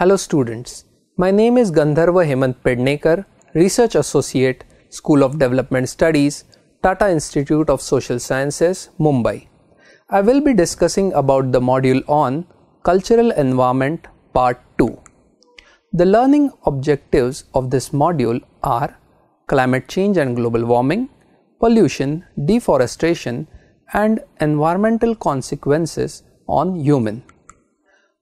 Hello students, my name is Gandharva Hemant Pednekar, Research Associate, School of Development Studies, Tata Institute of Social Sciences, Mumbai. I will be discussing about the module on Cultural Environment Part 2. The learning objectives of this module are climate change and global warming, pollution, deforestation and environmental consequences on human.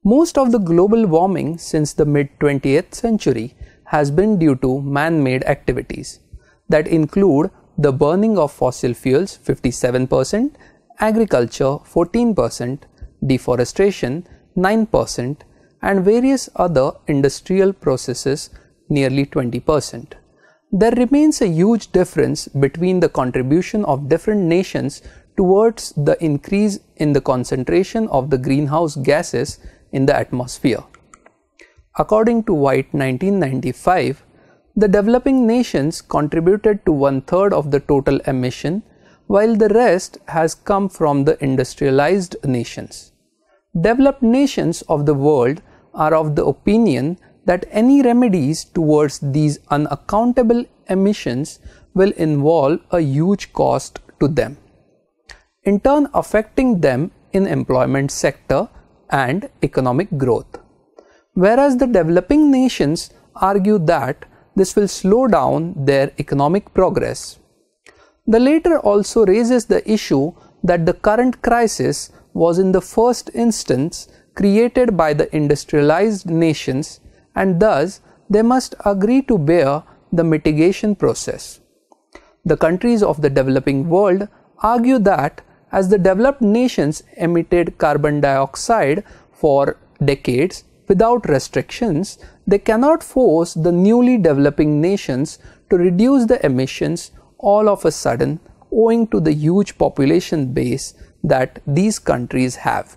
Most of the global warming since the mid 20th century has been due to man made activities that include the burning of fossil fuels 57%, agriculture 14%, deforestation 9%, and various other industrial processes nearly 20%. There remains a huge difference between the contribution of different nations towards the increase in the concentration of the greenhouse gases in the atmosphere. According to White 1995, the developing nations contributed to one third of the total emission, while the rest has come from the industrialized nations. Developed nations of the world are of the opinion that any remedies towards these unaccountable emissions will involve a huge cost to them in turn affecting them in employment sector and economic growth. Whereas the developing nations argue that this will slow down their economic progress. The latter also raises the issue that the current crisis was in the first instance created by the industrialized nations and thus they must agree to bear the mitigation process. The countries of the developing world argue that as the developed nations emitted carbon dioxide for decades without restrictions, they cannot force the newly developing nations to reduce the emissions all of a sudden owing to the huge population base that these countries have.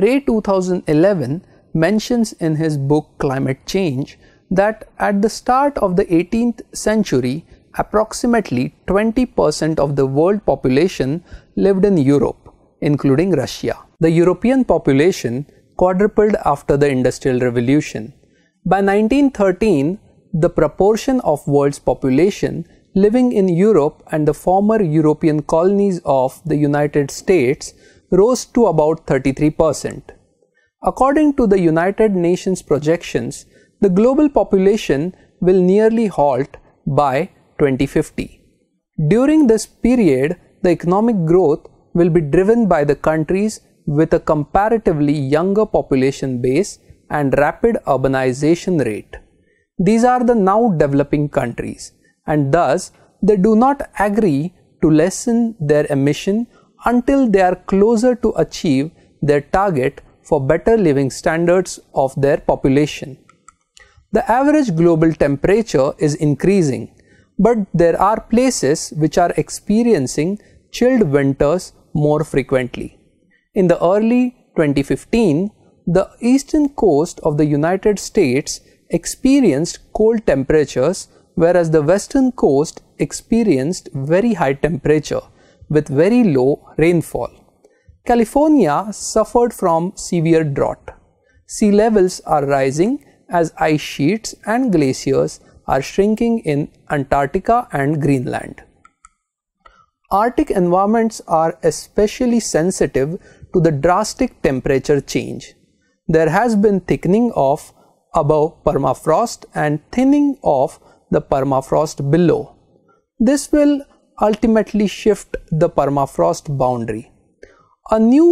Ray 2011 mentions in his book Climate Change that at the start of the 18th century, approximately 20% of the world population lived in Europe, including Russia. The European population quadrupled after the Industrial Revolution. By 1913, the proportion of world's population living in Europe and the former European colonies of the United States rose to about 33%. According to the United Nations projections, the global population will nearly halt by 2050. During this period, the economic growth will be driven by the countries with a comparatively younger population base and rapid urbanization rate. These are the now developing countries and thus they do not agree to lessen their emission until they are closer to achieve their target for better living standards of their population. The average global temperature is increasing but there are places which are experiencing chilled winters more frequently. In the early 2015, the eastern coast of the United States experienced cold temperatures whereas the western coast experienced very high temperature with very low rainfall. California suffered from severe drought. Sea levels are rising as ice sheets and glaciers are shrinking in Antarctica and Greenland. Arctic environments are especially sensitive to the drastic temperature change. There has been thickening of above permafrost and thinning of the permafrost below. This will ultimately shift the permafrost boundary. A new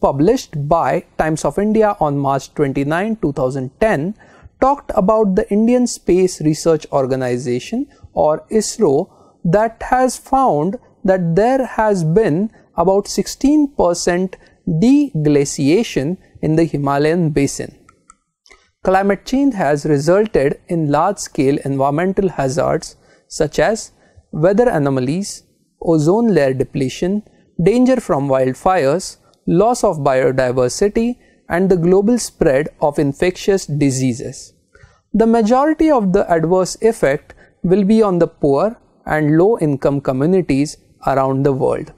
published by Times of India on March 29, 2010 talked about the Indian Space Research Organization or ISRO that has found that there has been about 16% deglaciation in the Himalayan basin. Climate change has resulted in large scale environmental hazards such as weather anomalies, ozone layer depletion, danger from wildfires, loss of biodiversity, and the global spread of infectious diseases. The majority of the adverse effect will be on the poor and low income communities around the world.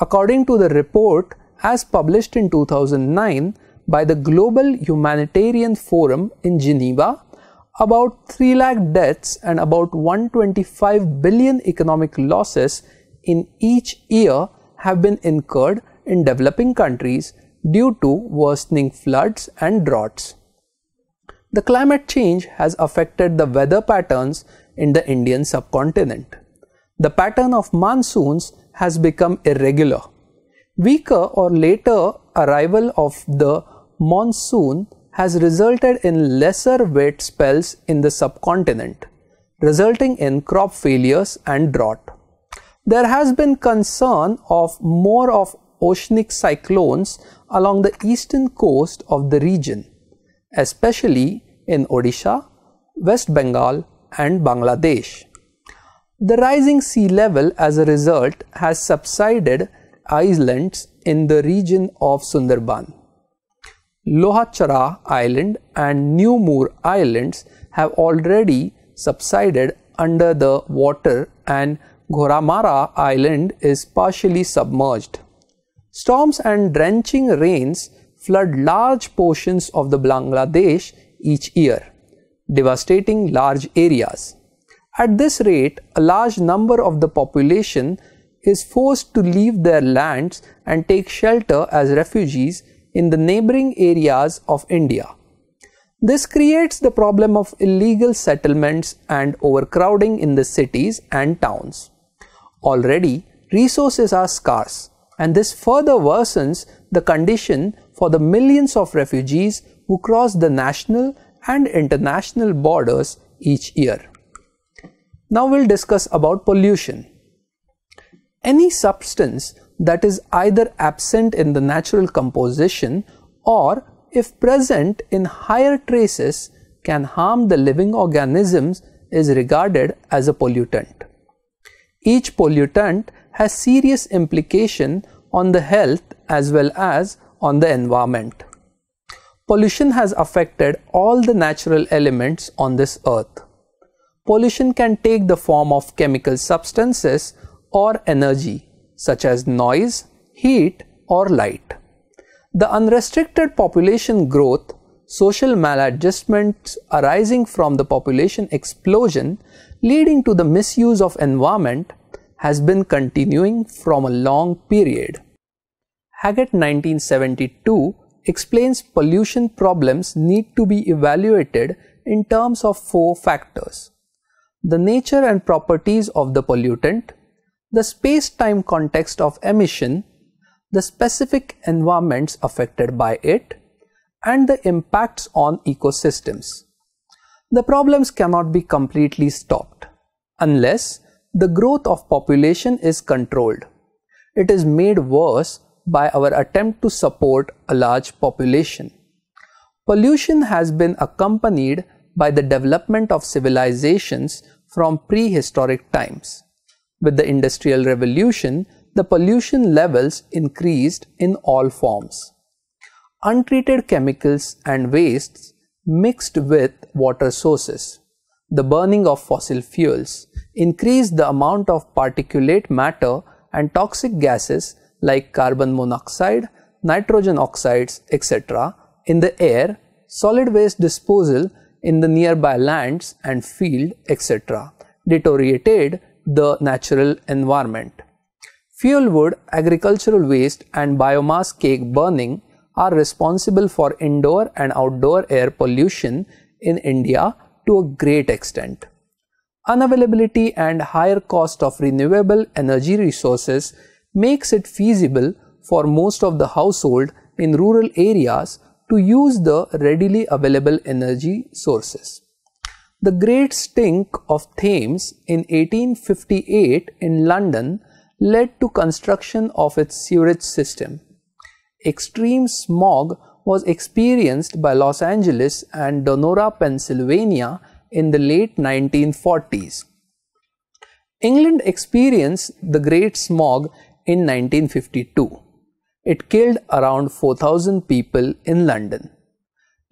According to the report as published in 2009 by the Global Humanitarian Forum in Geneva, about 3 lakh deaths and about 125 billion economic losses in each year have been incurred in developing countries due to worsening floods and droughts. The climate change has affected the weather patterns in the Indian subcontinent. The pattern of monsoons has become irregular. Weaker or later arrival of the monsoon has resulted in lesser wet spells in the subcontinent, resulting in crop failures and drought. There has been concern of more of oceanic cyclones along the eastern coast of the region especially in Odisha, West Bengal and Bangladesh. The rising sea level as a result has subsided islands in the region of Sundarban. Lohachara Island and New Moor Islands have already subsided under the water and Goramara Island is partially submerged. Storms and drenching rains flood large portions of the Bangladesh each year, devastating large areas. At this rate, a large number of the population is forced to leave their lands and take shelter as refugees in the neighboring areas of India. This creates the problem of illegal settlements and overcrowding in the cities and towns. Already, resources are scarce, and this further worsens the condition for the millions of refugees who cross the national and international borders each year. Now we'll discuss about pollution. Any substance that is either absent in the natural composition or if present in higher traces can harm the living organisms is regarded as a pollutant. Each pollutant has serious implication on the health as well as on the environment. Pollution has affected all the natural elements on this earth. Pollution can take the form of chemical substances or energy such as noise, heat or light. The unrestricted population growth, social maladjustments arising from the population explosion leading to the misuse of environment has been continuing from a long period. Haggett 1972 explains pollution problems need to be evaluated in terms of four factors. The nature and properties of the pollutant, the space-time context of emission, the specific environments affected by it, and the impacts on ecosystems. The problems cannot be completely stopped unless the growth of population is controlled. It is made worse by our attempt to support a large population. Pollution has been accompanied by the development of civilizations from prehistoric times. With the Industrial Revolution, the pollution levels increased in all forms. Untreated chemicals and wastes mixed with water sources, the burning of fossil fuels, increased the amount of particulate matter and toxic gases like carbon monoxide, nitrogen oxides, etc. in the air, solid waste disposal in the nearby lands and field, etc. deteriorated the natural environment. Fuel wood, agricultural waste and biomass cake burning are responsible for indoor and outdoor air pollution in India to a great extent. Unavailability and higher cost of renewable energy resources makes it feasible for most of the household in rural areas to use the readily available energy sources. The great stink of Thames in 1858 in London led to construction of its sewerage system. Extreme smog was experienced by Los Angeles and Donora, Pennsylvania in the late 1940s. England experienced the Great Smog in 1952. It killed around 4,000 people in London.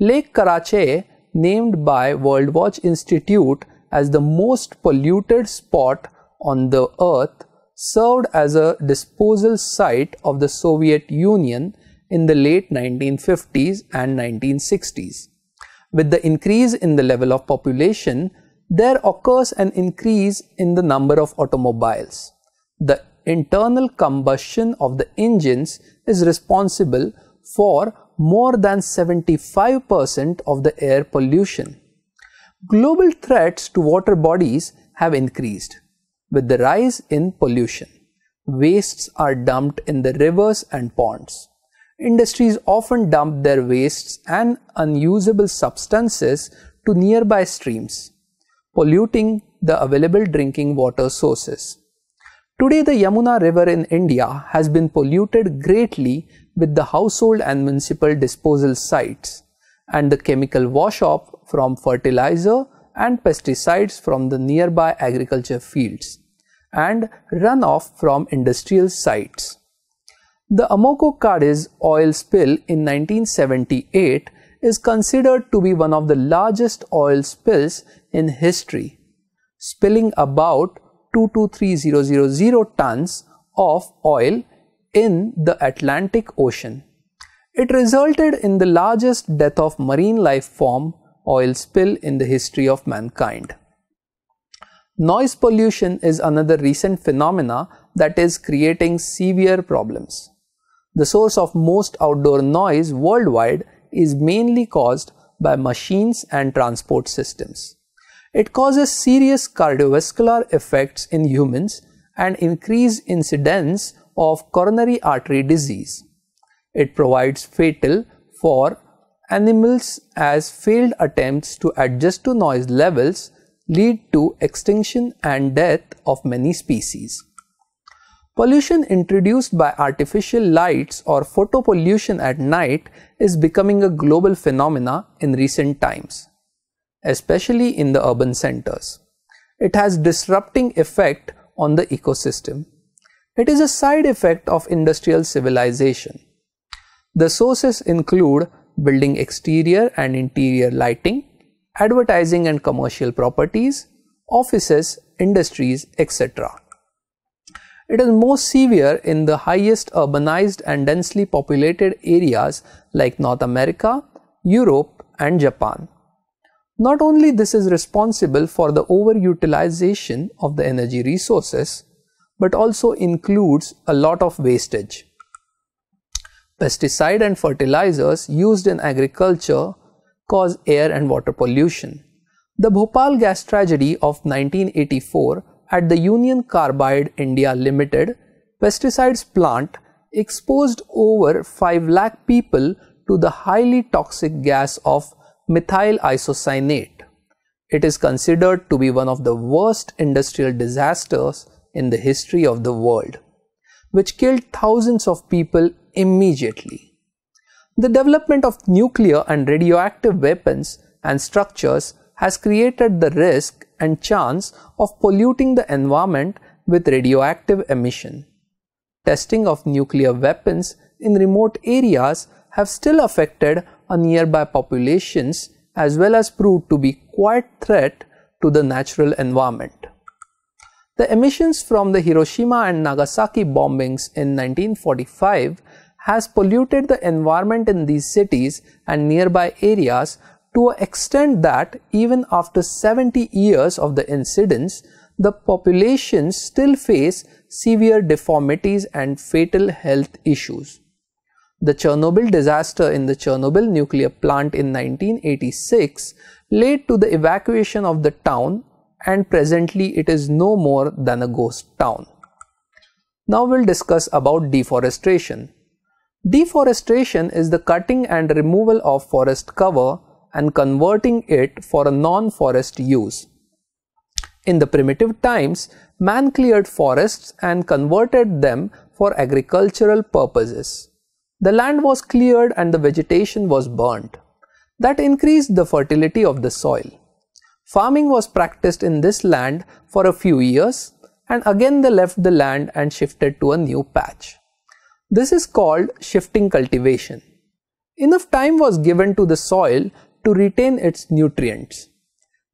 Lake Karachi, named by World Watch Institute as the most polluted spot on the earth, served as a disposal site of the Soviet Union in the late 1950s and 1960s. With the increase in the level of population, there occurs an increase in the number of automobiles. The internal combustion of the engines is responsible for more than 75% of the air pollution. Global threats to water bodies have increased with the rise in pollution. Wastes are dumped in the rivers and ponds. Industries often dump their wastes and unusable substances to nearby streams, polluting the available drinking water sources. Today, the Yamuna River in India has been polluted greatly with the household and municipal disposal sites and the chemical wash off from fertilizer and pesticides from the nearby agriculture fields and runoff from industrial sites. The Amoco Cadiz oil spill in 1978 is considered to be one of the largest oil spills in history, spilling about 223000 tons of oil in the Atlantic Ocean. It resulted in the largest death of marine life form oil spill in the history of mankind. Noise pollution is another recent phenomena that is creating severe problems. The source of most outdoor noise worldwide is mainly caused by machines and transport systems. It causes serious cardiovascular effects in humans and increased incidence of coronary artery disease. It provides fatal for animals as failed attempts to adjust to noise levels lead to extinction and death of many species. Pollution introduced by artificial lights or photopollution at night is becoming a global phenomena in recent times especially in the urban centers. It has disrupting effect on the ecosystem. It is a side effect of industrial civilization. The sources include building exterior and interior lighting, advertising and commercial properties, offices, industries, etc. It is most severe in the highest urbanized and densely populated areas like North America, Europe and Japan. Not only this is responsible for the overutilization of the energy resources, but also includes a lot of wastage. Pesticide and fertilizers used in agriculture cause air and water pollution. The Bhopal gas tragedy of 1984 at the Union Carbide India Limited pesticides plant exposed over 5 lakh people to the highly toxic gas of methyl isocyanate. It is considered to be one of the worst industrial disasters in the history of the world, which killed thousands of people immediately. The development of nuclear and radioactive weapons and structures has created the risk and chance of polluting the environment with radioactive emission. Testing of nuclear weapons in remote areas have still affected nearby populations as well as proved to be quite threat to the natural environment. The emissions from the Hiroshima and Nagasaki bombings in 1945 has polluted the environment in these cities and nearby areas to an extent that even after 70 years of the incidents, the populations still face severe deformities and fatal health issues. The Chernobyl disaster in the Chernobyl nuclear plant in 1986 led to the evacuation of the town and presently it is no more than a ghost town. Now we'll discuss about deforestation. Deforestation is the cutting and removal of forest cover and converting it for a non-forest use. In the primitive times, man cleared forests and converted them for agricultural purposes. The land was cleared and the vegetation was burnt. That increased the fertility of the soil. Farming was practiced in this land for a few years and again they left the land and shifted to a new patch. This is called shifting cultivation. Enough time was given to the soil to retain its nutrients.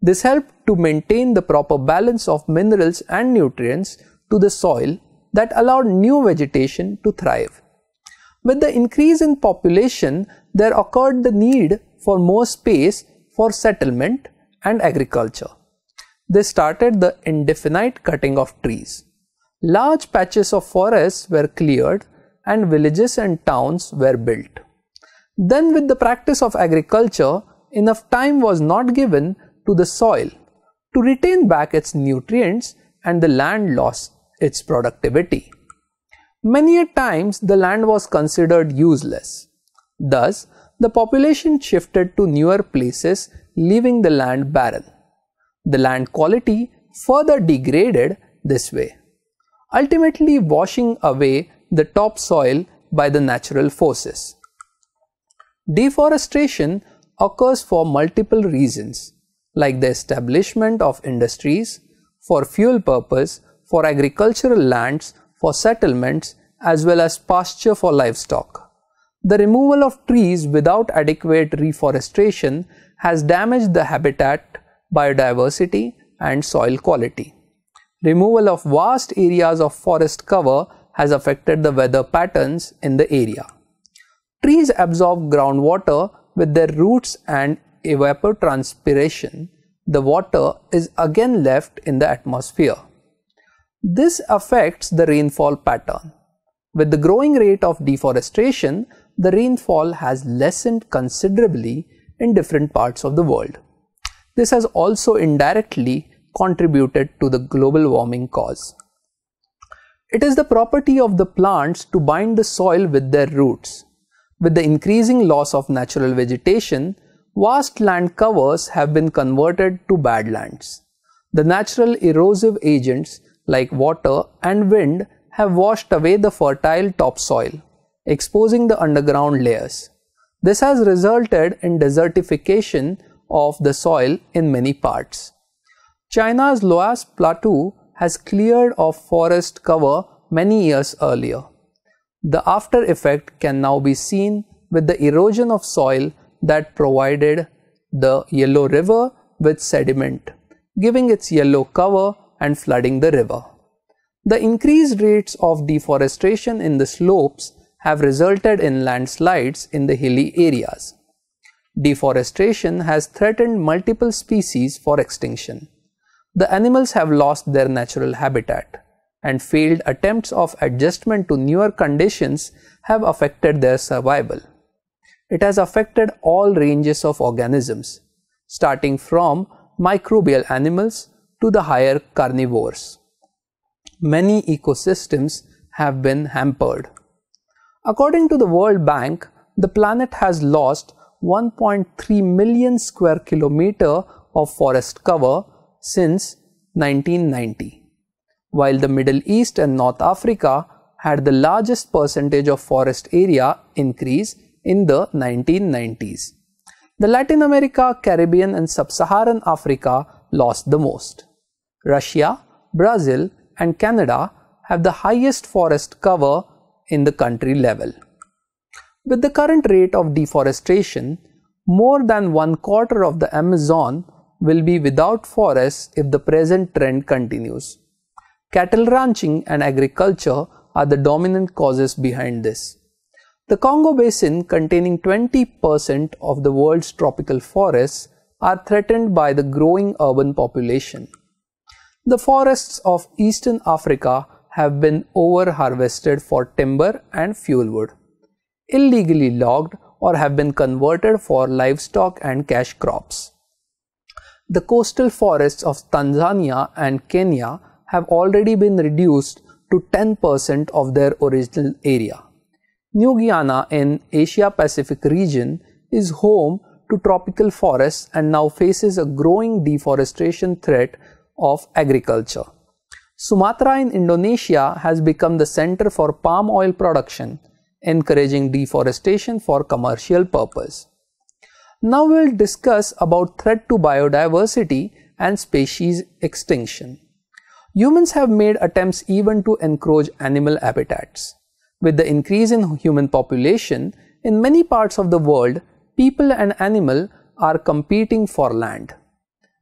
This helped to maintain the proper balance of minerals and nutrients to the soil that allowed new vegetation to thrive. With the increase in population, there occurred the need for more space for settlement and agriculture. They started the indefinite cutting of trees. Large patches of forests were cleared and villages and towns were built. Then with the practice of agriculture, enough time was not given to the soil to retain back its nutrients and the land lost its productivity. Many a times the land was considered useless. Thus, the population shifted to newer places, leaving the land barren. The land quality further degraded this way, ultimately washing away the topsoil by the natural forces. Deforestation occurs for multiple reasons like the establishment of industries, for fuel purpose, for agricultural lands for settlements as well as pasture for livestock. The removal of trees without adequate reforestation has damaged the habitat, biodiversity and soil quality. Removal of vast areas of forest cover has affected the weather patterns in the area. Trees absorb groundwater with their roots and evapotranspiration. The water is again left in the atmosphere. This affects the rainfall pattern. With the growing rate of deforestation, the rainfall has lessened considerably in different parts of the world. This has also indirectly contributed to the global warming cause. It is the property of the plants to bind the soil with their roots. With the increasing loss of natural vegetation, vast land covers have been converted to badlands. The natural erosive agents like water and wind have washed away the fertile topsoil, exposing the underground layers. This has resulted in desertification of the soil in many parts. China's Loas Plateau has cleared of forest cover many years earlier. The after effect can now be seen with the erosion of soil that provided the Yellow River with sediment, giving its yellow cover and flooding the river. The increased rates of deforestation in the slopes have resulted in landslides in the hilly areas. Deforestation has threatened multiple species for extinction. The animals have lost their natural habitat, and failed attempts of adjustment to newer conditions have affected their survival. It has affected all ranges of organisms, starting from microbial animals to the higher carnivores. Many ecosystems have been hampered. According to the World Bank, the planet has lost 1.3 million square kilometer of forest cover since 1990, while the Middle East and North Africa had the largest percentage of forest area increase in the 1990s. The Latin America, Caribbean and Sub-Saharan Africa lost the most. Russia, Brazil and Canada have the highest forest cover in the country level. With the current rate of deforestation, more than one quarter of the Amazon will be without forests if the present trend continues. Cattle ranching and agriculture are the dominant causes behind this. The Congo Basin, containing 20% of the world's tropical forests, are threatened by the growing urban population. The forests of eastern Africa have been overharvested for timber and fuel wood, illegally logged or have been converted for livestock and cash crops. The coastal forests of Tanzania and Kenya have already been reduced to 10% of their original area. New Guiana in Asia Pacific region is home to tropical forests and now faces a growing deforestation threat of agriculture. Sumatra in Indonesia has become the center for palm oil production, encouraging deforestation for commercial purpose. Now we will discuss about threat to biodiversity and species extinction. Humans have made attempts even to encroach animal habitats. With the increase in human population, in many parts of the world, people and animal are competing for land.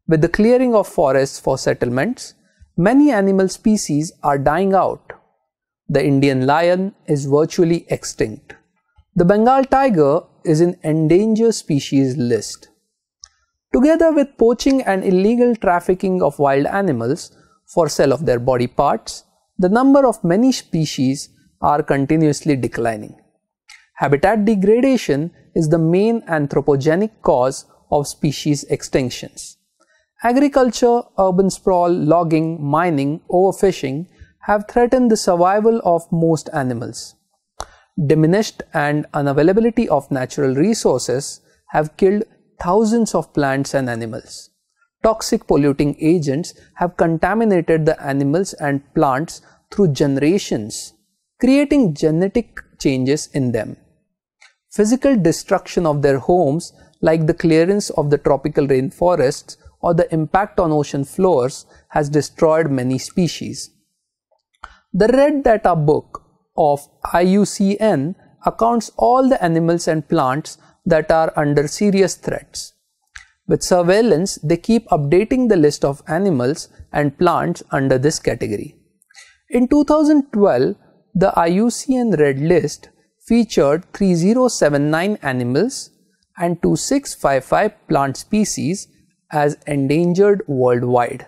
With the clearing of forests for settlements, many animal species are dying out. The Indian lion is virtually extinct. The Bengal tiger is in endangered species list. Together with poaching and illegal trafficking of wild animals for sale of their body parts, the number of many species are continuously declining. Habitat degradation is the main anthropogenic cause of species extinctions. Agriculture, urban sprawl, logging, mining, overfishing have threatened the survival of most animals. Diminished and unavailability of natural resources have killed thousands of plants and animals. Toxic polluting agents have contaminated the animals and plants through generations, creating genetic changes in them. Physical destruction of their homes, like the clearance of the tropical rainforests, or the impact on ocean floors has destroyed many species. The Red Data Book of IUCN accounts all the animals and plants that are under serious threats. With surveillance, they keep updating the list of animals and plants under this category. In 2012, the IUCN Red List featured 3079 animals and 2655 plant species as endangered worldwide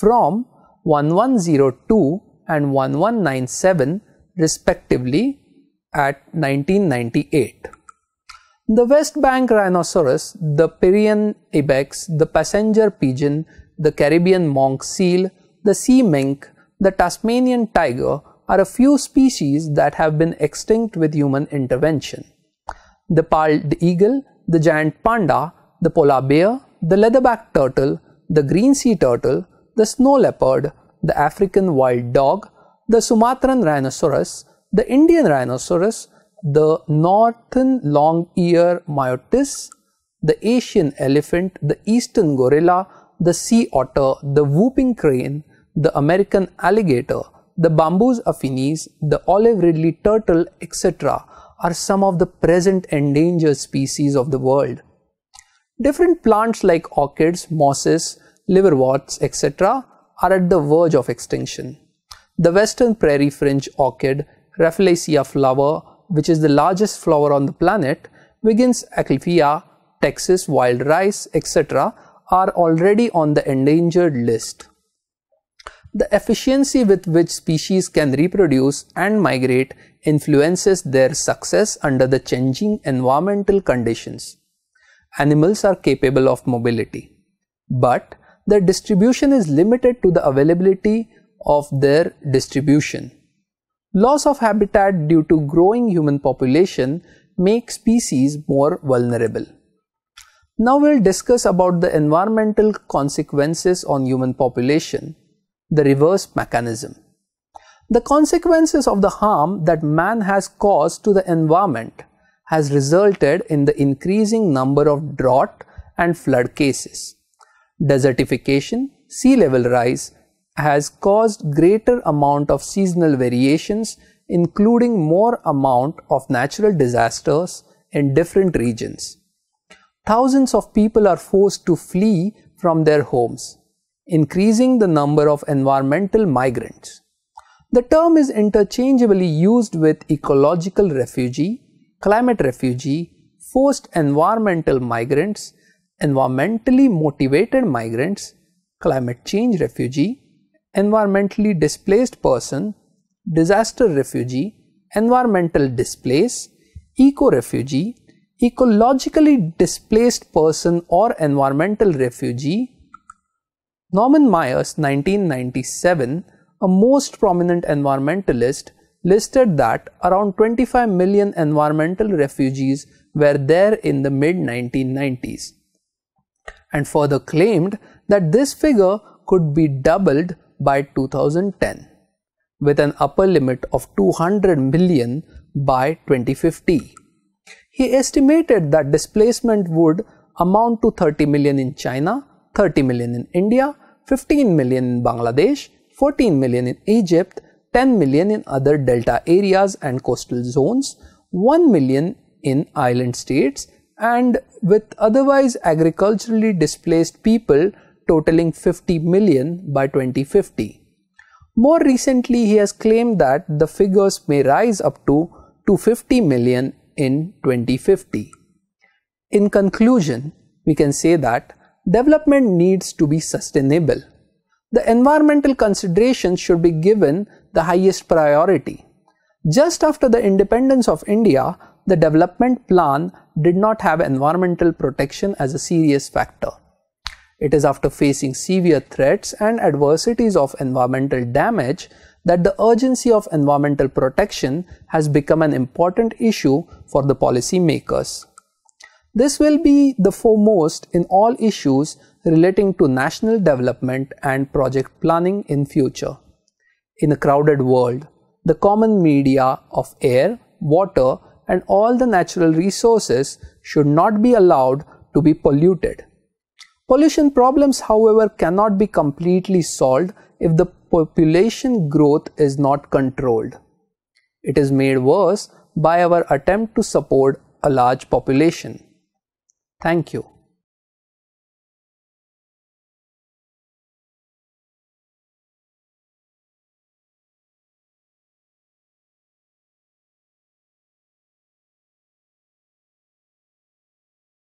from 1102 and 1197 respectively at 1998. The West Bank rhinoceros, the Pyrenean ibex, the passenger pigeon, the Caribbean monk seal, the sea mink, the Tasmanian tiger are a few species that have been extinct with human intervention. The palled eagle, the giant panda, the polar bear, the leatherback turtle, the green sea turtle, the snow leopard, the African wild dog, the Sumatran rhinoceros, the Indian rhinoceros, the northern long-ear myotis, the Asian elephant, the eastern gorilla, the sea otter, the whooping crane, the American alligator, the bamboos affinis, the olive ridley turtle, etc. are some of the present endangered species of the world. Different plants like orchids, mosses, liverworts, etc. are at the verge of extinction. The western prairie fringe orchid, Rafflesia flower, which is the largest flower on the planet, Wiggins aquifia, Texas wild rice, etc. are already on the endangered list. The efficiency with which species can reproduce and migrate influences their success under the changing environmental conditions animals are capable of mobility, but their distribution is limited to the availability of their distribution. Loss of habitat due to growing human population make species more vulnerable. Now we'll discuss about the environmental consequences on human population, the reverse mechanism. The consequences of the harm that man has caused to the environment has resulted in the increasing number of drought and flood cases. Desertification, sea level rise has caused greater amount of seasonal variations including more amount of natural disasters in different regions. Thousands of people are forced to flee from their homes, increasing the number of environmental migrants. The term is interchangeably used with ecological refugee climate refugee, forced environmental migrants, environmentally motivated migrants, climate change refugee, environmentally displaced person, disaster refugee, environmental displaced, eco-refugee, ecologically displaced person or environmental refugee. Norman Myers 1997, a most prominent environmentalist, listed that around 25 million environmental refugees were there in the mid 1990s, and further claimed that this figure could be doubled by 2010, with an upper limit of 200 million by 2050. He estimated that displacement would amount to 30 million in China, 30 million in India, 15 million in Bangladesh, 14 million in Egypt, 10 million in other delta areas and coastal zones, 1 million in island states, and with otherwise agriculturally displaced people totaling 50 million by 2050. More recently, he has claimed that the figures may rise up to 250 million in 2050. In conclusion, we can say that development needs to be sustainable. The environmental considerations should be given the highest priority. Just after the independence of India, the development plan did not have environmental protection as a serious factor. It is after facing severe threats and adversities of environmental damage that the urgency of environmental protection has become an important issue for the policy makers. This will be the foremost in all issues relating to national development and project planning in future in a crowded world, the common media of air, water, and all the natural resources should not be allowed to be polluted. Pollution problems, however, cannot be completely solved if the population growth is not controlled. It is made worse by our attempt to support a large population. Thank you.